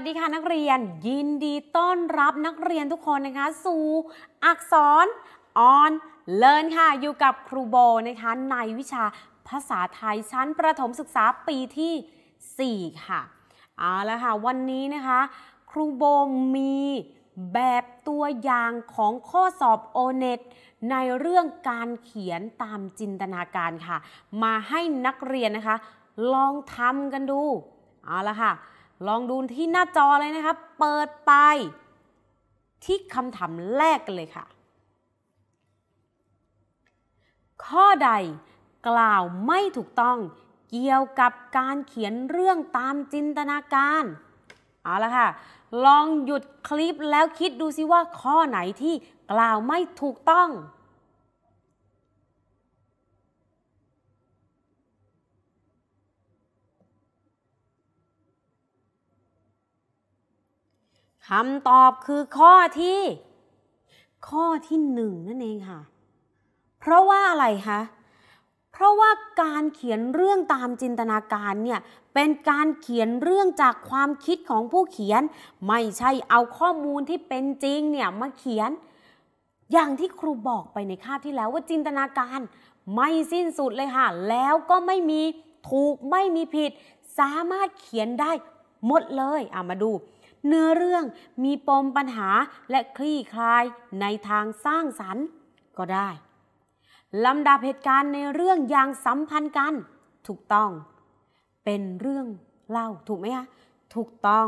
วัสดีค่ะนักเรียนยินดีต้อนรับนักเรียนทุกคนนะคะ สู่อักษรออนเลิร์นค่ะ อยู่กับครูโบนะคะ ในวิชาภาษาไทยชั้นประถมศึกษาปีที่ 4 ค่ะเอาละค่ะ วันนี้นะคะ ครูโบมีแบบตัวอย่างของข้อสอบโอเน็ตในเรื่องการเขียนตามจินตนาการค่ะ มาให้นักเรียนนะคะ ลองทำกันดูเอาละค่ะลองดูที่หน้าจอเลยนะคะเปิดไป ที่คำถามแรกกันเลยค่ะ ข้อใดกล่าวไม่ถูกต้องเกี่ยวกับการเขียนเรื่องตามจินตนาการ เอาละค่ะ ลองหยุดคลิปแล้วคิดดูซิว่าข้อไหนที่กล่าวไม่ถูกต้องคำตอบคือข้อที่ ข้อที่หนึ่งนั่นเองค่ะ เพราะว่าอะไรคะเพราะว่าการเขียนเรื่องตามจินตนาการเนี่ยเป็นการเขียนเรื่องจากความคิดของผู้เขียน ไม่ใช่เอาข้อมูลที่เป็นจริงเนี่ยมาเขียนอย่างที่ครูบอกไปในคาบที่แล้วว่าจินตนาการไม่สิ้นสุดเลยค่ะ แล้วก็ไม่มีถูกไม่มีผิด สามารถเขียนได้หมดเลยเอามาดูเนื้อเรื่องมีปมปัญหาและคลี่คลายในทางสร้างสรรค์ก็ได้ลำดับเหตุการณ์ในเรื่องอย่างสัมพันธ์กัน ถูกต้อง เป็นเรื่องเล่าถูกไหมคะถูกต้อง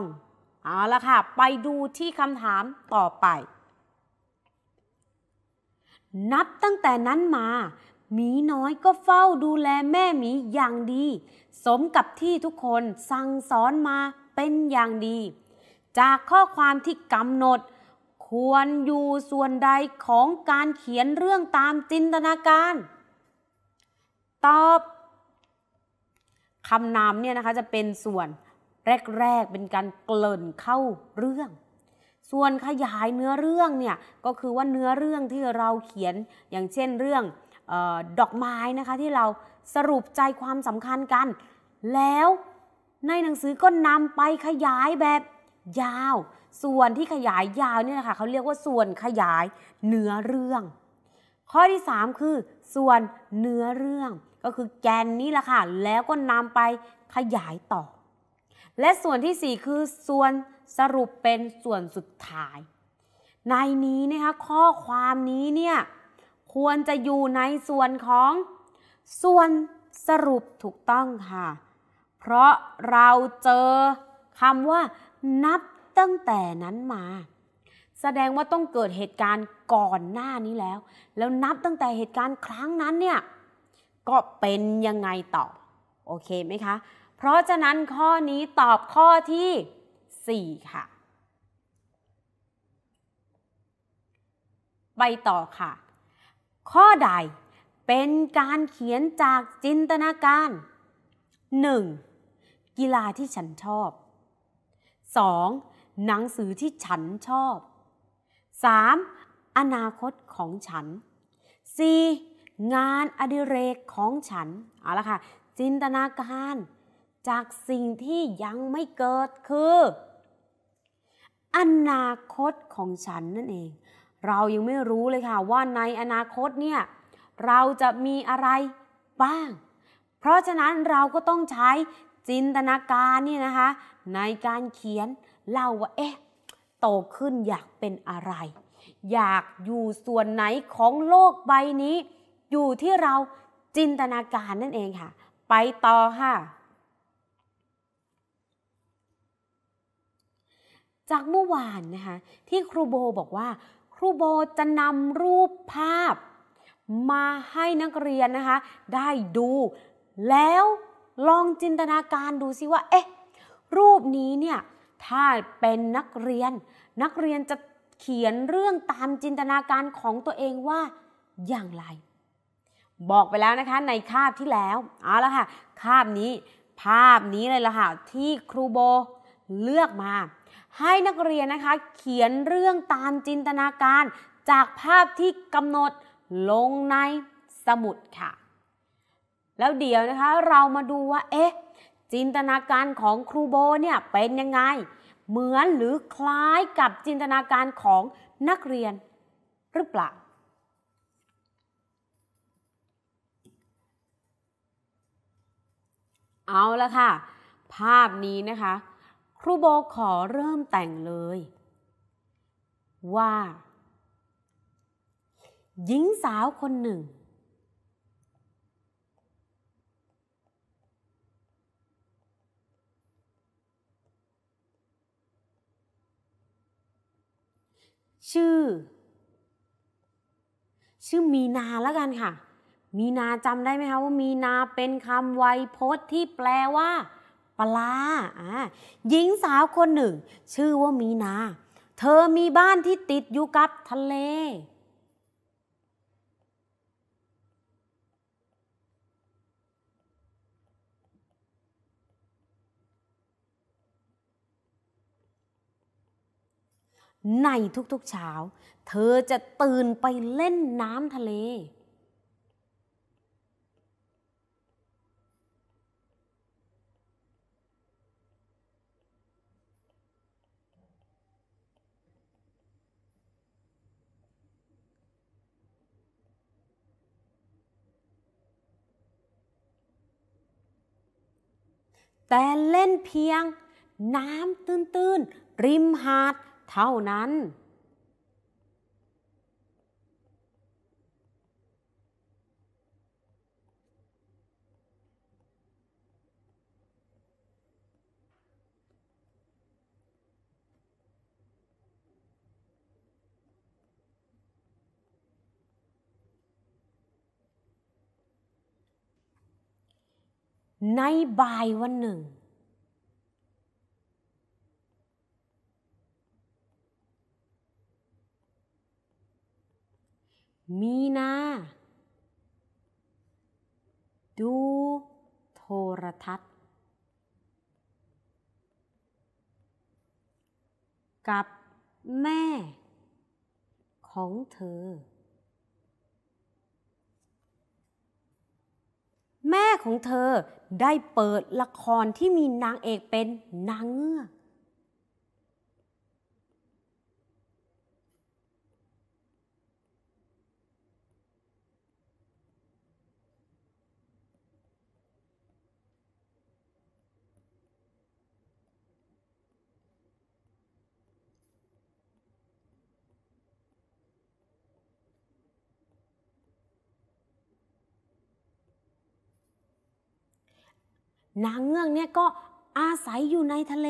เอาละค่ะไปดูที่คำถามต่อไป นับตั้งแต่นั้นมาหมีน้อยก็เฝ้าดูแลแม่หมีอย่างดี สมกับที่ทุกคนสั่ง สอนมาเป็นอย่างดีจากข้อความที่กำหนด ควรอยู่ส่วนใดของการเขียนเรื่องตามจินตนาการ ตอบคำนามเนี่ยนะคะจะเป็นส่วนแรก ๆเป็นการเกริ่นเข้าเรื่อง ส่วนขยายเนื้อเรื่องเนี่ย ก็คือว่าเนื้อเรื่องที่เราเขียนอย่างเช่นเรื่องออดอกไม้นะคะ ที่เราสรุปใจความสำคัญกัน แล้วในหนังสือก็นำไปขยายแบบยาว ส่วนที่ขยายยาวเนี่ยนะคะเขาเรียกว่าส่วนขยายเนื้อเรื่อง ข้อที่3คือ ส่วนเนื้อเรื่อง ก็คือแกนนี้แหละค่ะ แล้วก็นำไปขยายต่อ และส่วนที่4คือ ส่วนสรุปเป็นส่วนสุดท้าย ในนี้นะคะข้อความนี้เนี่ยควรจะอยู่ในส่วนของ ส่วนสรุปถูกต้องค่ะ เพราะเราเจอคำว่านับตั้งแต่นั้นมา แสดงว่าต้องเกิดเหตุการณ์ก่อนหน้านี้แล้ว แล้วนับตั้งแต่เหตุการณ์ครั้งนั้นเนี่ยก็เป็นยังไงต่อ โอเคไหมคะ เพราะฉะนั้นข้อนี้ตอบข้อที่ 4 ค่ะ ไปต่อค่ะ ข้อใดเป็นการเขียนจากจินตนาการ 1. กีฬาที่ฉันชอบ 2. หนังสือที่ฉันชอบ 3. อนาคตของฉัน 4. งานอดิเรกของฉันเอาละค่ะจินตนาการจากสิ่งที่ยังไม่เกิดคือ อนาคตของฉันนั่นเอง เรายังไม่รู้เลยค่ะว่าในอนาคตเนี่ยเราจะมีอะไรบ้าง เพราะฉะนั้นเราก็ต้องใช้จินตนาการนี่นะคะในการเขียนเล่าว่าเอ๊ะโตขึ้นอยากเป็นอะไร อยากอยู่ส่วนไหนของโลกใบนี้ อยู่ที่เราจินตนาการนั่นเองค่ะ ไปต่อค่ะ จากเมื่อวานนะคะที่ครูโบบอกว่า ครูโบจะนำรูปภาพมาให้นักเรียนนะคะได้ดูแล้วลองจินตนาการดูซิว่าเอ๊ะรูปนี้เนี่ยถ้าเป็นนักเรียน นักเรียนจะเขียนเรื่องตามจินตนาการของตัวเองว่าอย่างไร บอกไปแล้วนะคะในคาบที่แล้วเอาละค่ะคาบนี้ ภาพนี้เลยละค่ะที่ครูโบเลือกมา ให้นักเรียนนะคะเขียนเรื่องตามจินตนาการ จากภาพที่กำหนดลงในสมุดค่ะแล้วเดี๋ยวนะคะเรามาดูว่าเอ๊ะจินตนาการของครูโบเนี่ยเป็นยังไง เหมือนหรือคล้ายกับจินตนาการของนักเรียน หรือเปล่าเอาละค่ะ ภาพนี้นะคะครูโบขอเริ่มแต่งเลย ว่า หญิงสาวคนหนึ่งชื่อ ชื่อมีนาแล้วกันค่ะ มีนาจำได้ไหมคะว่ามีนาเป็นคำไวยพจน์ที่แปลว่าปลาอ่าหญิงสาวคนหนึ่ง ชื่อว่ามีนา เธอมีบ้านที่ติดอยู่กับทะเลในทุกๆเช้าเธอจะตื่นไปเล่นน้ำทะเล แต่เล่นเพียง น้ำตื้นๆริมหาดเท่านั้น ในบ่ายวันหนึ่งมีนาดูโทรทัศน์ กับแม่ของเธอ แม่ของเธอได้เปิดละครที่มีนางเอกเป็นนางเงือกนางเงือกเนี่ยก็อาศัยอยู่ในทะเล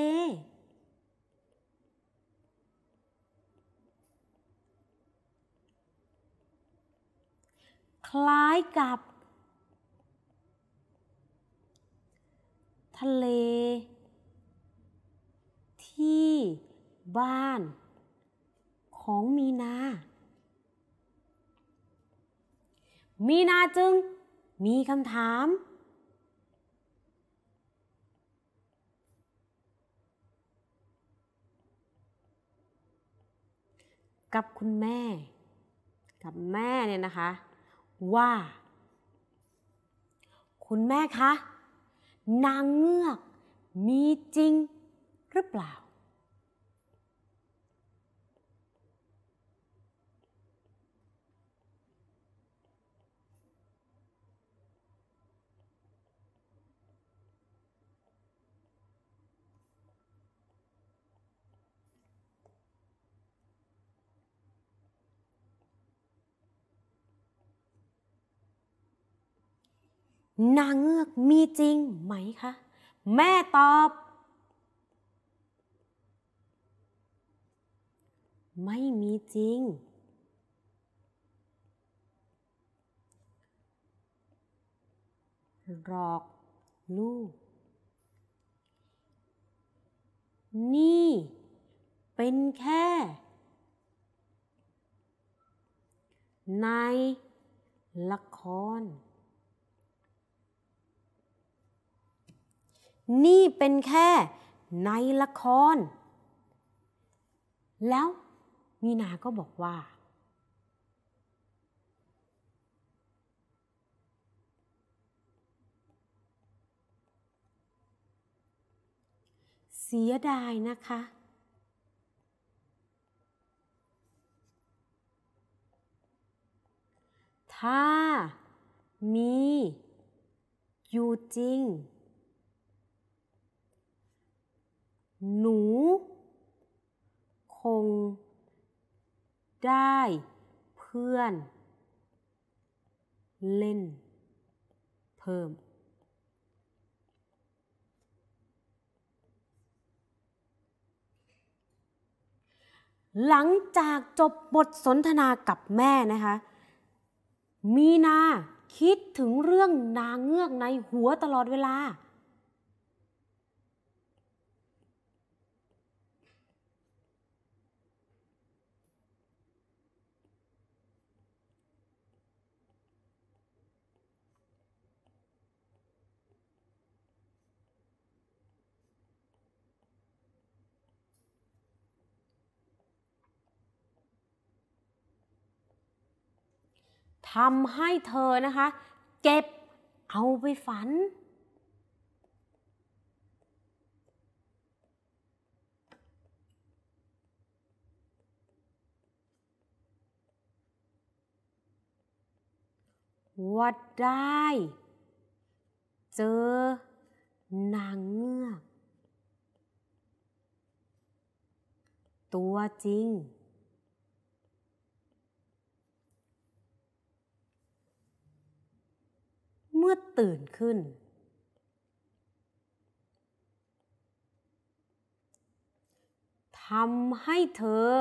คล้ายกับ ทะเล ที่บ้าน ของมีนา มีนาจึงมีคำถามกับคุณแม่กับแม่เนี่ยนะคะว่าคุณแม่คะ นางเงือกมีจริงหรือเปล่านางเงือกมีจริงไหมคะ แม่ตอบ ไม่มีจริงหลอกลูก นี่เป็นแค่ ในละครนี่เป็นแค่ในละคร แล้วมีนาก็บอกว่า เสียดายนะคะ ถ้ามี อยู่จริงหนู คง ได้ เพื่อน เล่น เพิ่ม หลังจากจบบทสนทนากับแม่นะคะมีนาคิดถึงเรื่องนางเงือกในหัวตลอดเวลาทำให้เธอนะคะเก็บเอาไปฝันวัดได้เจอนางเงือกตัวจริงตื่นขึ้น ทำให้เธอ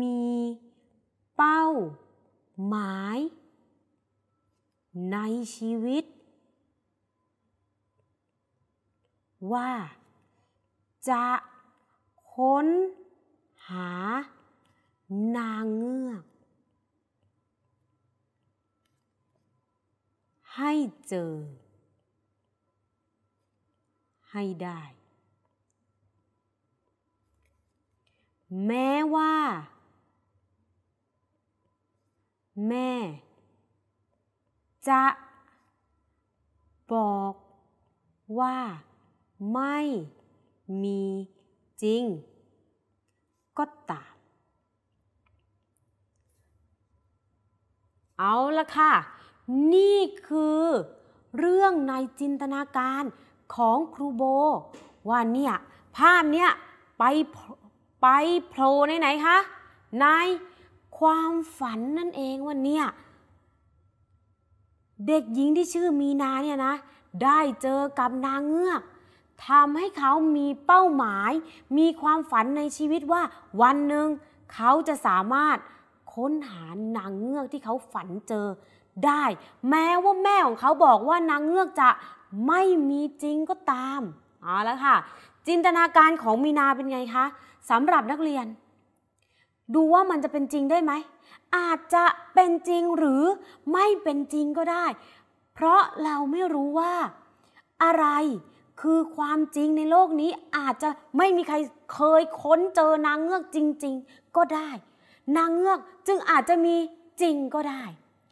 มีเป้าหมาย ในชีวิต ว่า จะค้นหานางเงือก ให้เจอ ให้ได้ แม้ว่า แม่ จะ บอกว่า ไม่ มีจริง ก็ตามเอาละค่ะ นี่คือเรื่องในจินตนาการของครูโบว่าเนี่ยภาพเนี่ยไปไปโผล่ในไหนคะในความฝันนั่นเองว่าเนี่ยเด็กหญิงที่ชื่อมีนาเนี่ยนะได้เจอกับนางเงือกทำให้เขามีเป้าหมาย มีความฝันในชีวิตว่าวันหนึ่งเขาจะสามารถค้นหานางเงือกที่เขาฝันเจอได้ แม้ว่าแม่ของเขาบอกว่านางเงือกจะไม่มีจริงก็ตามเอาละค่ะจินตนาการของมีนาเป็นไงคะสำหรับนักเรียน ดูว่ามันจะเป็นจริงได้ไหม อาจจะเป็นจริงหรือไม่เป็นจริงก็ได้ เพราะเราไม่รู้ว่า อะไรคือความจริงในโลกนี้อาจจะไม่มีใครเคยค้นเจอนางเงือกจริง ๆก็ได้นางเงือกจึงอาจจะมีจริงก็ได้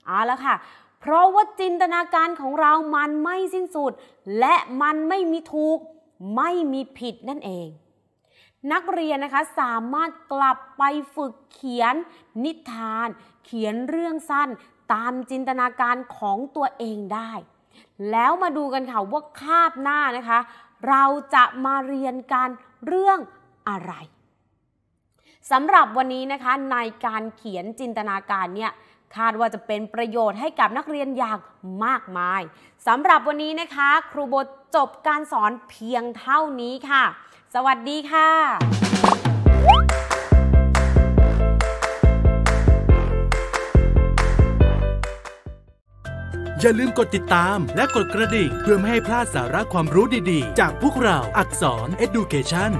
เอาละค่ะ เพราะว่าจินตนาการของเรามันไม่สิ้นสุด และมันไม่มีถูก ไม่มีผิดนั่นเอง นักเรียนนะคะสามารถกลับไปฝึกเขียนนิทาน เขียนเรื่องสั้น ตามจินตนาการของตัวเองได้ แล้วมาดูกันค่ะว่าคาบหน้านะคะ เราจะมาเรียนการเรื่องอะไรสำหรับวันนี้นะคะ ในการเขียนจินตนาการเนี่ยคาดว่าจะเป็นประโยชน์ให้กับนักเรียนอย่างมากมาย สำหรับวันนี้นะคะ ครูโบจบการสอนเพียงเท่านี้ค่ะ สวัสดีค่ะ อย่าลืมกดติดตามและกดกระดิ่งเพื่อไม่ให้พลาดสาระความรู้ดีๆ จากพวกเราอักษร Education